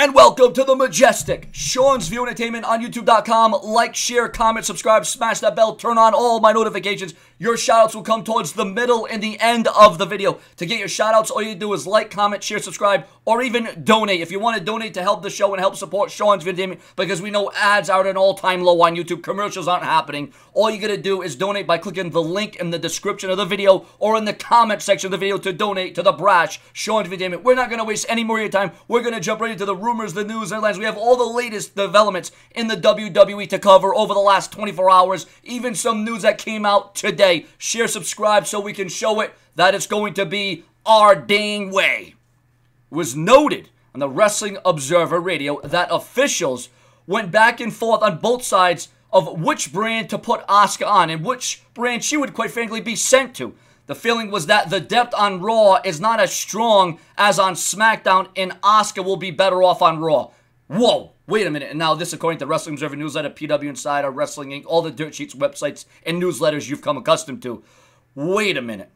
And welcome to the Majestic, Sean's View Entertainment on YouTube.com. Like, share, comment, subscribe, smash that bell, turn on all my notifications your shoutouts will come towards the middle and the end of the video. To get your shoutouts, all you do is like, comment, share, subscribe, or even donate. If you want to donate to help the show and help support Sean's video, because we know ads are at an all-time low on YouTube, commercials aren't happening, all you got to do is donate by clicking the link in the description of the video or in the comment section of the video to donate to the brash Sean's video. We're not going to waste any more of your time. We're going to jump right into the rumors, the news, headlines. We have all the latest developments in the WWE to cover over the last 24 hours, even some news that came out today. Share, subscribe so we can show it that it's going to be our dang way. It was noted on the Wrestling Observer Radio that officials went back and forth on both sides of which brand to put Oscar on and which brand she would quite frankly be sent to. The feeling was that the depth on Raw is not as strong as on SmackDown and Oscar will be better off on Raw. Whoa wait a minute. And now this, according to Wrestling Observer Newsletter, PW Insider, Wrestling Inc., all the dirt sheets, websites, and newsletters you've come accustomed to. Wait a minute.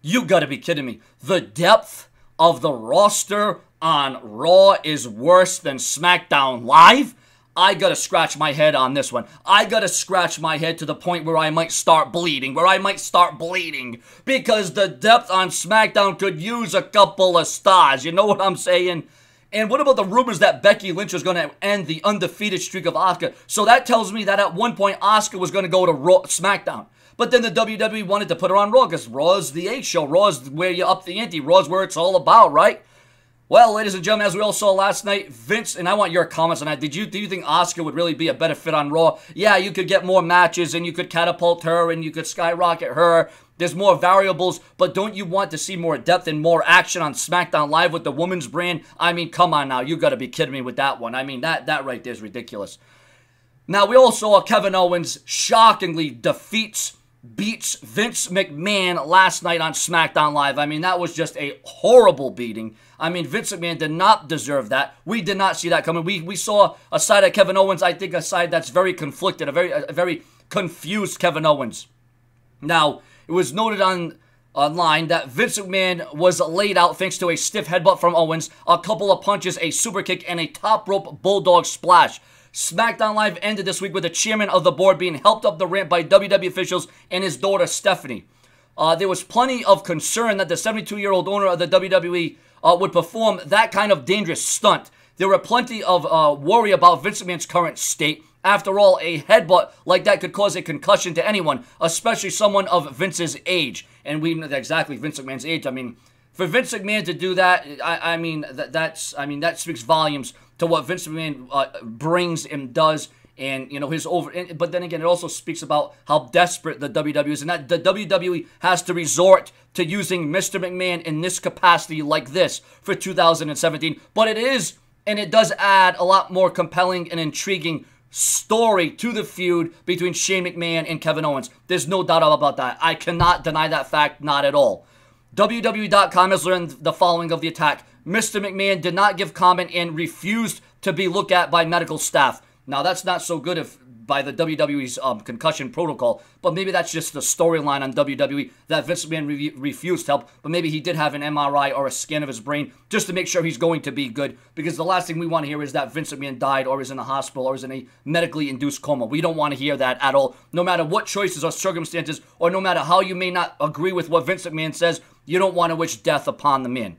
You gotta be kidding me. The depth of the roster on Raw is worse than SmackDown Live? I gotta scratch my head on this one. I gotta scratch my head to the point where I might start bleeding, where I might start bleeding, because the depth on SmackDown could use a couple of stars. You know what I'm saying? And what about the rumors that Becky Lynch was going to end the undefeated streak of Oscar? So that tells me that at one point Oscar was going to go to Raw, SmackDown. But then the WWE wanted to put her on Raw because Raw is the A show. Raw is where you up the ante. Raw is where it's all about, right? Well, ladies and gentlemen, as we all saw last night, Vince, and I want your comments on that. Did you do you think Oscar would really be a better fit on Raw? Yeah, you could get more matches and you could catapult her and you could skyrocket her there's more variables, but don't you want to see more depth and more action on SmackDown Live with the women's brand? I mean, come on now. You got to be kidding me with that one. I mean, that, that right there is ridiculous. Now, we also saw Kevin Owens shockingly defeats, beats Vince McMahon last night on SmackDown Live. I mean, that was just a horrible beating. I mean, Vince McMahon did not deserve that. We did not see that coming. We, we saw a side of Kevin Owens, I think a side that's very conflicted, a very, a very confused Kevin Owens. Now, it was noted on online that Vince McMahon was laid out thanks to a stiff headbutt from Owens, a couple of punches, a super kick, and a top rope bulldog splash. SmackDown Live ended this week with the chairman of the board being helped up the ramp by WWE officials and his daughter Stephanie. Uh, there was plenty of concern that the 72 year old owner of the WWE uh, would perform that kind of dangerous stunt. There were plenty of uh, worry about Vince McMahon's current state. After all, a headbutt like that could cause a concussion to anyone, especially someone of Vince's age. And we know exactly Vince McMahon's age. I mean, for Vince McMahon to do that, I, I mean, that, that's I mean that speaks volumes to what Vince McMahon uh, brings and does and you know his over and, but then again it also speaks about how desperate the WWE is and that the WWE has to resort to using Mr. McMahon in this capacity like this for 2017 but it is and it does add a lot more compelling and intriguing story to the feud between Shane McMahon and Kevin Owens. There's no doubt about that. I cannot deny that fact, not at all. WWE.com has learned the following of the attack. Mr. McMahon did not give comment and refused to be looked at by medical staff. Now, that's not so good if by the WWE's um, concussion protocol, but maybe that's just the storyline on WWE that Vince McMahon re refused help, but maybe he did have an MRI or a scan of his brain just to make sure he's going to be good, because the last thing we want to hear is that Vince McMahon died or is in a hospital or is in a medically induced coma. We don't want to hear that at all, no matter what choices or circumstances, or no matter how you may not agree with what Vince McMahon says, you don't want to wish death upon the man.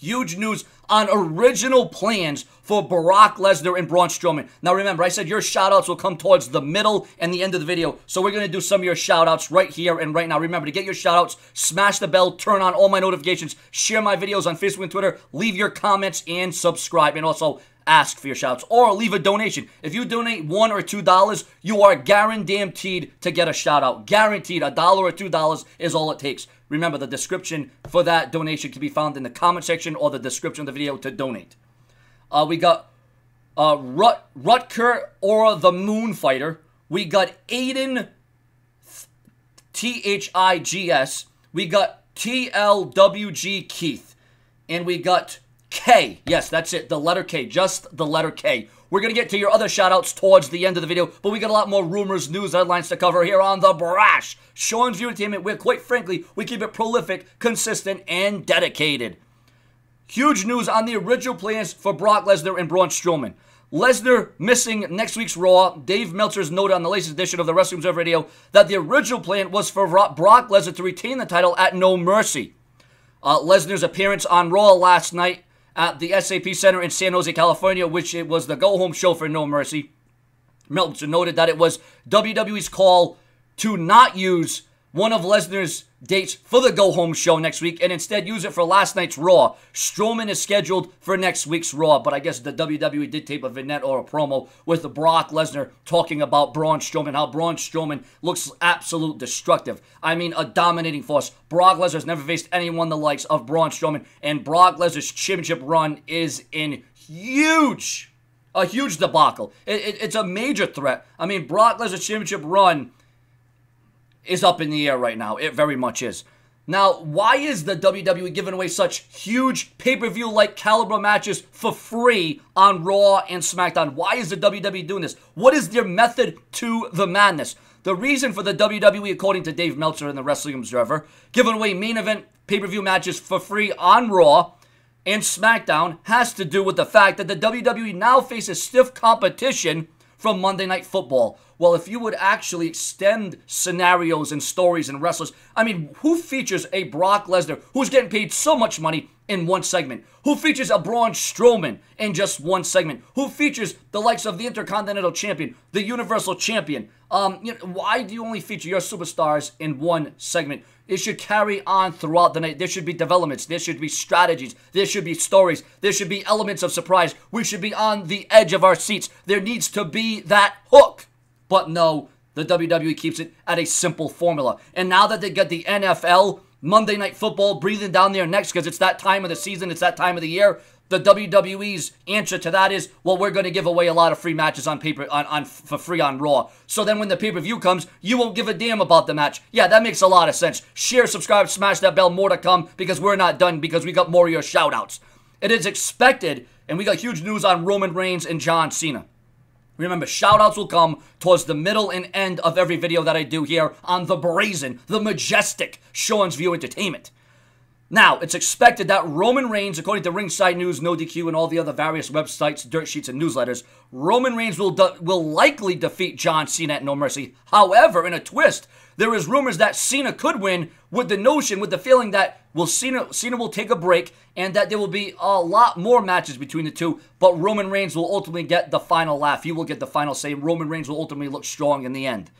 Huge news on original plans for Barack Lesnar and Braun Strowman. Now remember, I said your shoutouts will come towards the middle and the end of the video. So we're going to do some of your shoutouts right here and right now. Remember to get your shoutouts, smash the bell, turn on all my notifications, share my videos on Facebook and Twitter, leave your comments, and subscribe. And also, ask for your shouts or leave a donation. If you donate one or two dollars, you are guaranteed to get a shout out. Guaranteed, a dollar or two dollars is all it takes. Remember, the description for that donation can be found in the comment section or the description of the video to donate. Uh, we got uh, Rut- Rutger or the Moon Fighter. We got Aiden T H I G S. We got T L W G Keith. And we got K. Yes, that's it. The letter K. Just the letter K. We're going to get to your other shout-outs towards the end of the video, but we got a lot more rumors, news, headlines to cover here on The Brash. Sean's View Entertainment, where, quite frankly, we keep it prolific, consistent, and dedicated. Huge news on the original plans for Brock Lesnar and Braun Strowman. Lesnar missing next week's Raw. Dave Meltzer's note on the latest edition of the Wrestling Observer Radio that the original plan was for Brock Lesnar to retain the title at No Mercy. Uh, Lesnar's appearance on Raw last night at the SAP Center in San Jose, California, which it was the go home show for No Mercy. Meltzer noted that it was WWE's call to not use one of Lesnar's dates for the Go Home show next week and instead use it for last night's Raw. Strowman is scheduled for next week's Raw, but I guess the WWE did tape a vignette or a promo with Brock Lesnar talking about Braun Strowman, how Braun Strowman looks absolute destructive. I mean, a dominating force. Brock Lesnar's never faced anyone the likes of Braun Strowman, and Brock Lesnar's championship run is in huge, a huge debacle. It, it, it's a major threat. I mean, Brock Lesnar's championship run is up in the air right now. It very much is. Now, why is the WWE giving away such huge pay-per-view like caliber matches for free on Raw and SmackDown? Why is the WWE doing this? What is their method to the madness? The reason for the WWE, according to Dave Meltzer in the Wrestling Observer, giving away main event pay-per-view matches for free on Raw and SmackDown has to do with the fact that the WWE now faces stiff competition from Monday Night Football. Well, if you would actually extend scenarios and stories and wrestlers, I mean, who features a Brock Lesnar who's getting paid so much money in one segment? Who features a Braun Strowman in just one segment? Who features the likes of the Intercontinental Champion, the Universal Champion? Um, you know, why do you only feature your superstars in one segment? It should carry on throughout the night. There should be developments. There should be strategies. There should be stories. There should be elements of surprise. We should be on the edge of our seats. There needs to be that hook. But no, the WWE keeps it at a simple formula. And now that they get the NFL Monday Night Football breathing down their necks because it's that time of the season, it's that time of the year, the WWE's answer to that is, well, we're going to give away a lot of free matches on paper on, on for free on Raw. So then when the pay-per-view comes, you won't give a damn about the match. Yeah, that makes a lot of sense. Share, subscribe, smash that bell, more to come because we're not done because we got more of your shout-outs. It is expected, and we got huge news on Roman Reigns and John Cena. Remember, shoutouts will come towards the middle and end of every video that I do here on the brazen, the majestic Sean's View Entertainment. Now, it's expected that Roman Reigns, according to Ringside News, NoDQ, and all the other various websites, dirt sheets, and newsletters, Roman Reigns will, will likely defeat John Cena at No Mercy. However, in a twist, there is rumors that Cena could win with the notion, with the feeling that well, Cena, Cena will take a break, and that there will be a lot more matches between the two, but Roman Reigns will ultimately get the final laugh. He will get the final say. Roman Reigns will ultimately look strong in the end.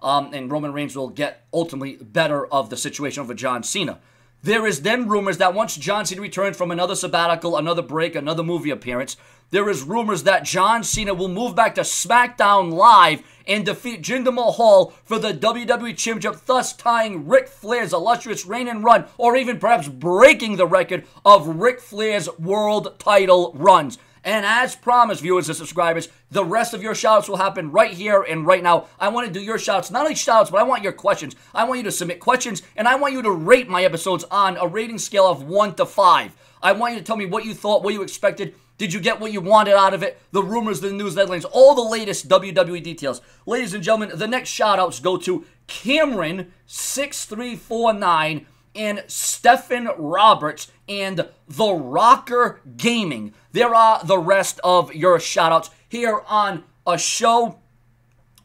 Um, and Roman Reigns will get ultimately better of the situation over John Cena. There is then rumors that once John Cena returns from another sabbatical, another break, another movie appearance, there is rumors that John Cena will move back to SmackDown Live and defeat Jinder Mahal for the WWE Championship, thus tying Ric Flair's illustrious reign and run, or even perhaps breaking the record of Ric Flair's world title runs. And as promised, viewers and subscribers, the rest of your shouts will happen right here and right now. I want to do your shouts, not only shouts, but I want your questions. I want you to submit questions, and I want you to rate my episodes on a rating scale of 1 to 5. I want you to tell me what you thought, what you expected. Did you get what you wanted out of it? The rumors, the news, the headlines, all the latest WWE details. Ladies and gentlemen, the next shoutouts go to Cameron6349 and Stephen Roberts and The Rocker Gaming. There are the rest of your shoutouts here on a show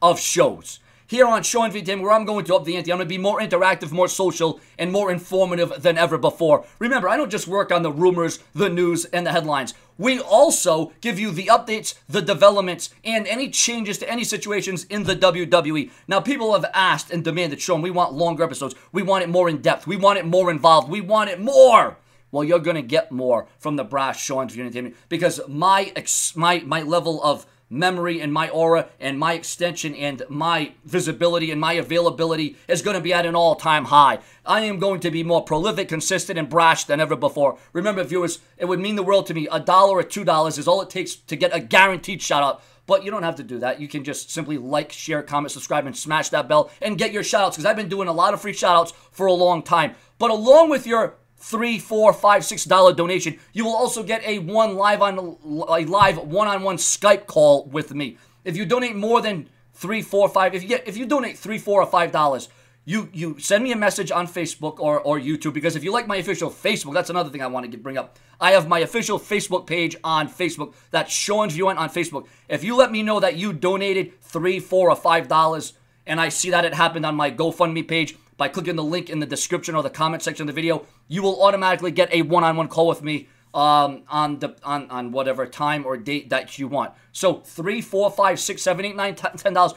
of shows here on Sean V. Tim, where I'm going to up the ante. I'm going to be more interactive, more social, and more informative than ever before. Remember, I don't just work on the rumors, the news, and the headlines. We also give you the updates, the developments, and any changes to any situations in the WWE. Now, people have asked and demanded, Sean, we want longer episodes. We want it more in depth. We want it more involved. We want it more. Well, you're going to get more from the brass Sean's Entertainment because my, ex- my, my level of memory and my aura and my extension and my visibility and my availability is going to be at an all time high. I am going to be more prolific, consistent, and brash than ever before. Remember, viewers, it would mean the world to me. A dollar or two dollars is all it takes to get a guaranteed shout out. But you don't have to do that. You can just simply like, share, comment, subscribe, and smash that bell and get your shout outs because I've been doing a lot of free shout outs for a long time. But along with your three, four, five, six dollar donation. You will also get a one live on a live one-on-one Skype call with me. If you donate more than three, four, five, if you get if you donate three, four, or five dollars, you you send me a message on Facebook or or YouTube because if you like my official Facebook, that's another thing I want to bring up. I have my official Facebook page on Facebook. That's Sean's Viewing on Facebook. If you let me know that you donated three, four, or five dollars, and I see that it happened on my GoFundMe page, by clicking the link in the description or the comment section of the video. You will automatically get a one-on-one call with me um, on the on, on whatever time or date that you want. So three, four, five, six, seven, eight, nine, ten dollars,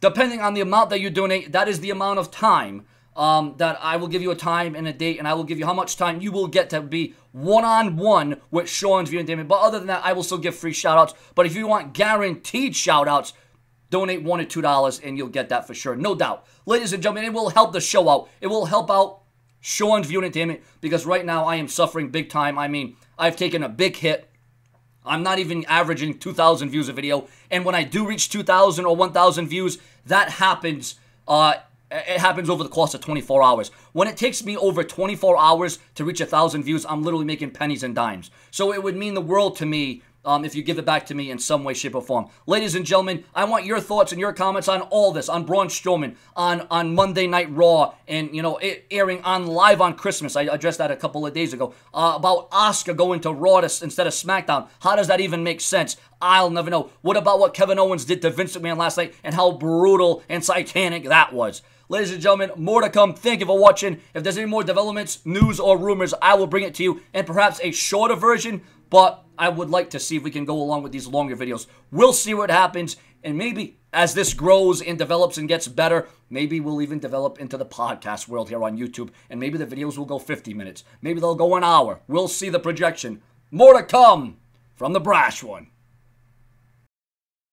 depending on the amount that you donate. That is the amount of time um, that I will give you a time and a date, and I will give you how much time you will get to be one on one with Sean's view and Damon. But other than that, I will still give free shout outs. But if you want guaranteed shout outs, Donate one or two dollars and you'll get that for sure. No doubt. Ladies and gentlemen, it will help the show out. It will help out Sean's View Entertainment because right now I am suffering big time. I mean, I've taken a big hit. I'm not even averaging 2,000 views a video. And when I do reach 2,000 or 1,000 views, that happens. Uh, it happens over the course of 24 hours. When it takes me over 24 hours to reach 1,000 views, I'm literally making pennies and dimes. So it would mean the world to me um, if you give it back to me in some way, shape, or form. Ladies and gentlemen, I want your thoughts and your comments on all this, on Braun Strowman, on, on Monday Night Raw, and, you know, airing on live on Christmas. I addressed that a couple of days ago. Uh, about Oscar going to Raw to, instead of SmackDown. How does that even make sense? I'll never know. What about what Kevin Owens did to Vince McMahon last night and how brutal and satanic that was? Ladies and gentlemen, more to come. Thank you for watching. If there's any more developments, news, or rumors, I will bring it to you and perhaps a shorter version but I would like to see if we can go along with these longer videos. We'll see what happens, and maybe as this grows and develops and gets better, maybe we'll even develop into the podcast world here on YouTube, and maybe the videos will go 50 minutes. Maybe they'll go an hour. We'll see the projection. More to come from the brash one.